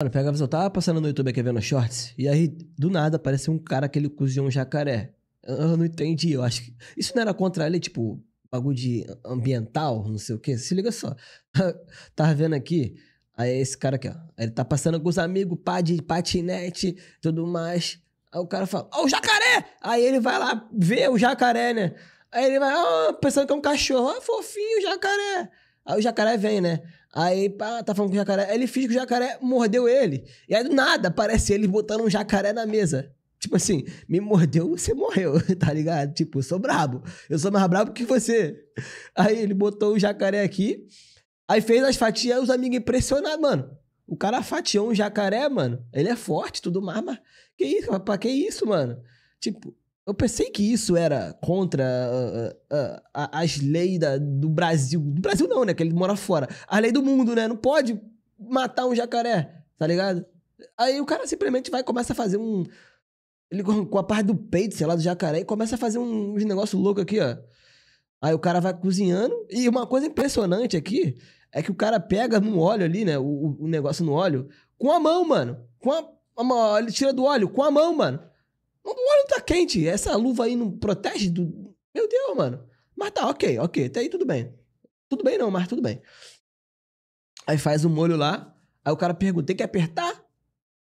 Mano, visão. eu tava passando no YouTube aqui vendo shorts, e aí, do nada, apareceu um cara que ele cozinha um jacaré. Eu não entendi, eu acho que. Isso não era contra ele, tipo, bagulho de ambiental, não sei o quê. Se liga só. tava vendo aqui, aí esse cara aqui, ó. Ele tá passando com os amigos, pá de patinete, tudo mais. Aí o cara fala, ó, oh, o jacaré! Aí ele vai lá ver o jacaré, né? Aí ele vai, ó, oh, pensando que é um cachorro, ó, oh, fofinho o jacaré. Aí o jacaré vem, né? Aí, pá, tá falando com o jacaré. Aí ele finge que o jacaré mordeu ele. E aí, do nada, aparece ele botando um jacaré na mesa. Tipo assim, me mordeu, você morreu, tá ligado? Tipo, eu sou brabo. Eu sou mais brabo que você. Aí ele botou o jacaré aqui. Aí fez as fatias, os amigos impressionados, mano. O cara fatiou um jacaré, mano. Ele é forte, tudo mais, mas... Que isso, rapaz? Que isso, mano? Tipo, eu pensei que isso era contra uh, uh, uh, as leis da, do Brasil. Do Brasil não, né? Que ele mora fora. A lei do mundo, né? Não pode matar um jacaré, tá ligado? Aí o cara simplesmente vai começa a fazer um... Ele com a parte do peito, sei lá, do jacaré, e começa a fazer uns negócios loucos aqui, ó. Aí o cara vai cozinhando. E uma coisa impressionante aqui é que o cara pega no óleo ali, né? O, o negócio no óleo, com a mão, mano. Com a, a, ele tira do óleo com a mão, mano. O óleo tá quente. Essa luva aí não protege do. Meu Deus, mano. Mas tá, ok, ok. Até aí tudo bem. Tudo bem não, mas tudo bem. Aí faz o molho lá. Aí o cara pergunta: tem que apertar?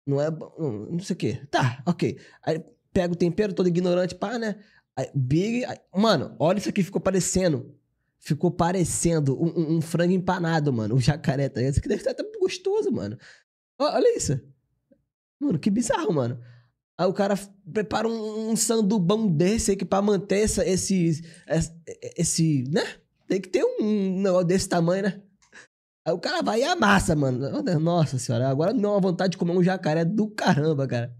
Não é. Não sei o quê. Tá, ok. Aí pega o tempero todo ignorante, pá, né? Aí, big. Aí, mano, olha isso aqui, ficou parecendo. Ficou parecendo um, um, um frango empanado, mano. Um jacaré. Tá? aqui deve estar gostoso, mano. Olha isso. Mano, que bizarro, mano. Aí o cara prepara um, um sandubão desse aqui pra manter essa, esse, esse, esse. né? Tem que ter um negócio desse tamanho, né? Aí o cara vai e amassa, mano. Nossa senhora, agora não deu uma vontade de comer um jacaré do caramba, cara.